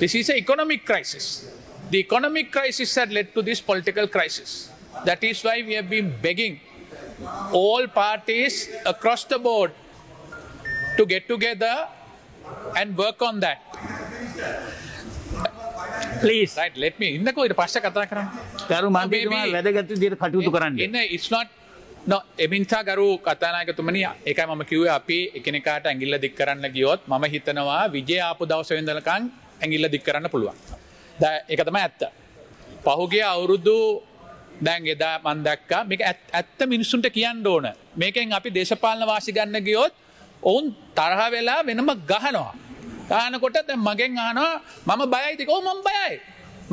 This is an economic crisis. The economic crisis had led to this political crisis. That is why we have been begging all parties across the board to get together and work on that. Please. Right, let me. ඉන්නකෝ the පස්සේ කතා කරන්න. ගරු මන්ත්‍රීතුමා වැදගත් විදිහට කටයුතු කරන්න. එන්න it's not no එමින්සා ගරු කතානායකතුමනි ඒකයි මම කිව්වේ අපි එකිනෙකාට ඇඟිල්ල දික් කරන්න ගියොත් මම හිතනවා ඇඟිල්ල දික් කරන්න පුළුවන්. ද එකතම ඇත්ත. පහුගේ අවුරුදු දැන් එදා මන්දක්ක මේක ඇත්ත මිනිස්සුන්ට කියන්න ඕන මේකෙන් අපි දේශපාලන වාසි ගන්න ගියොත් ඔවුන් තරහ වෙලා වෙනම ගහනවා. ගානකොට දැ මගෙන් ආනවා මම බයයිතික ඕ මං බයයි.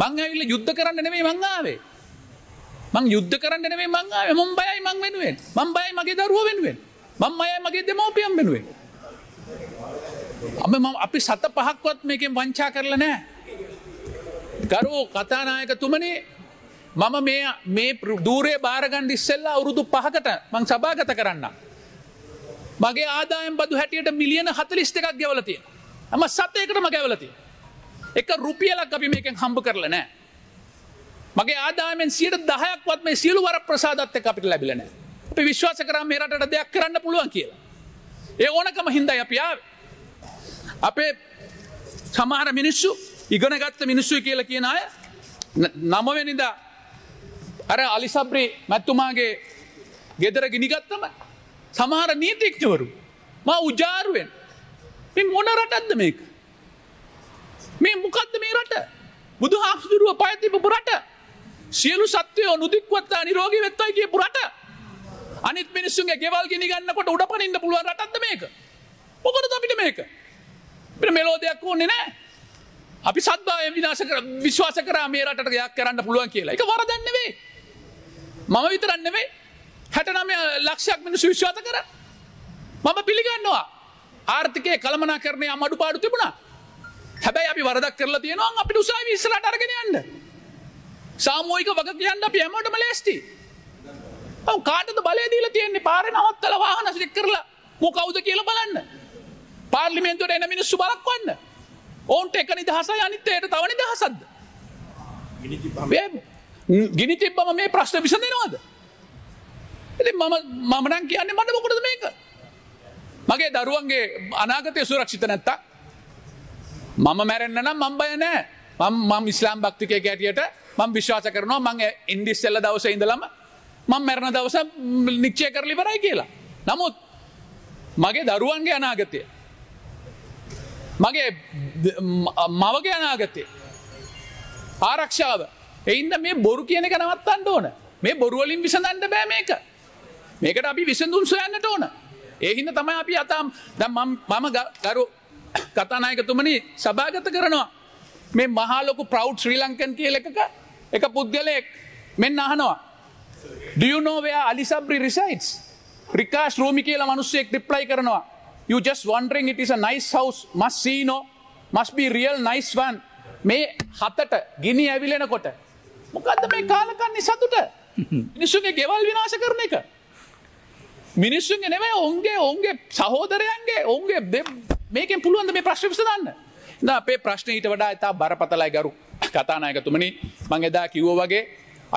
මං ඇවිල්ල යුද්ධ කරන්න නෙවේ මංආාවේ. මං යුද්ධ කරන්න නෙවේ මංආාව මොම් බයයි මං වෙනුවෙන් මං බයි මගේ දරුව වෙනුවෙන් මං අය මගේ දෙමවපියම් වෙනුවෙන්. අම ම අපි සත පහක්වත් මේකෙන් වංචා කරල නෑ. ගරෝ කතානායකතුමනේ මම මේ මේ දූරේ භාරගන්ඩ ඉස්සෙල්ලා අවුරුදු පහකට මං සභාගත කරන්න. මගේ ආදායම් බදු හැටියට මිලියන හතලිස් එකක් ගැවලතිය. ඇම සතයකටම ගැවලති. එක රුපියලක් අපි මේකෙන් හම්බ කරල නෑ. මගේ ආදායමෙන් සියට දහයක්වත් මේ සියලු වර ප්‍රසාදත්ත අපිට ලැබිලනෑ. අපි විශ්වාස කරම් මේ රට දෙයක් කරන්න පුළුවන් කියලා. ඒ ඕනකම හින්දා අපියාවේ. අපේ සමහර මිනිස්සු ඉගනගත්ත මිනිස්සු කියල කියන අය නමවෙනිද අර අලිසබ්‍රි මැත්තුමාගේ ගෙදර ගිනිගත්තම සමහර නීතික්්‍යවරු ම උජාරුවෙන් මෙ මොන රටත්ද මේක මේ මොකක්ද මේ රට බුදු හාස්දුරුව පයතිප පුරට සියලු සත්වයෝ නොදික්වත්තා නිරෝගී වෙත්තයි කිය පුරට අනිත් මිනිස්සුන්ගේ ගෙවල් ගිනිගන්නකොට උඩ පනින්න පුළුවන් රටත්ද මේක මොකද අපිට මේක මෙලෝදයක් වන්නේ නෑ අපි සද්භාය විනාශ කර විශ්වාස කර මේ රට ගයක් කරන්න පුළුවන් කියලා එක වරදන්නවේ මම විතරන්නවේ හැටනම ලක්ෂයක් මිනිස් විශ්වාත කර මම පිළිගන්නවා ආර්ථිකය කළමනා කරනය අමඩු පාඩු තිබුණා හැබැයි අපි වරදක් කරලා තියෙනවා අපි උසා විස්සලට අරගෙන යන්න සාමෝයික වග කියන්න අපි හැමෝටම ලේස්ටි කාටද බලය දීලා තියෙන්නේ පාර නවත්තල වාහන සිෙක් කරලා මොකවුද කියල බලන්න පාර්ලිමෙන්තුවට එන මිනිස්සු බලක් වන්න ඕන්ට එක නිදහස අනිත්තයට තවනි දහසද්ද ගිනි තිබ්බම මේ ප්‍රශ්න විසඳෙනවාද එති මම මමනන් කියන්න මට මොකටද මේක මගේ දරුවන්ගේ අනාගතය සුරක්ෂිත නැත්තා මම මැරෙන්න්න නම් මම් බය නෑ මම මම් ඉස්ලාම් භක්තිකය කැටියට මං විශ්වාස කරනවා මංගේ ඉන්ඩිස්සෙල්ල දවස ඉඳලම මං මැරණ දවස නික්ෂය කරලි බරයි කියලා නමුත් මගේ දරුවන්ගේ අනාගතය මගේ මවගේ අනාගතේ. ආරක්ෂාව එයින්ද මේ බොරු කියන එක නවත්තන්න ඕන මේ බොරුවලින් විසඳන්න බෑ මේක. මේකට අපි විසඳුම් සොයන්නට ඕන. ඒහින්න තමයි අපි අතාම් ද මම ගරු කතානායකතුමනි සභාගත කරනවා. මේ මහාලොකු ප්‍රව් ශ්‍රී ලංකන් කියල එකක එක පුද්ගලයෙක් මෙන්න අහනවා. දියනෝවයා අලිසබ්‍රි රිසයිටස් රිකාශ රෝමි කියලා මනුස්සයෙක් රිප්ලයි කරනවා. you just wondering it is a nice house must see no must be real nice one මේ හතට ගිනි ඇවිලෙනකොට මොකක්ද මේ කාලකන්නේ සතුට මිනිස්සුන්ගේ ගෙවල් විනාශ කරන එක මිනිස්සුන්ගේ නෙවේ ඔන්ගේ ඔන්ගේ සහෝදරයන්ගේ ඔන්ගේ මේකෙන් පුළුවන්ද මේ ප්‍රශ්ි විසදන්න ද අපේ ප්‍රශ්න ඊට වඩා ඇතා බරපතලයි ගරු කතානායකතුමනි මං එදා කිව්ව වගේ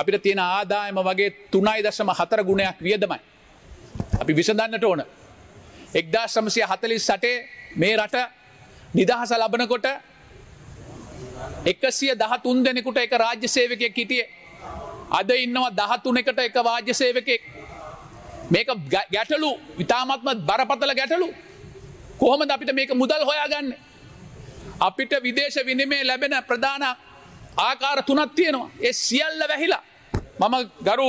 අපිට තියෙන ආදායම වගේ තුනයි දශම හතර ගුණයක් වියදමයි අපි විසඳන්නට ඕන එක්දා ශ්‍රමසය හතලිස් සටේ මේ රට නිදහස ලබනකොට එකසිය දහතුන් දෙනෙකුට එක රාජ්‍ය සේවකයක් හිටිය. අද ඉන්නවා දහතුනෙකට එක වාජ්‍ය සේවකෙක්. මේක ගැටලු විතාමත්ම බරපතල ගැටලු. කොහොමද අපිට මේක මුදල් හොයාගන්න. අපිට විදේශ විනිමේ ලැබෙන ප්‍රධාන ආකාර තුනත් තියෙනවා. ඒ සියල්ල වැහිලා. මම ගරු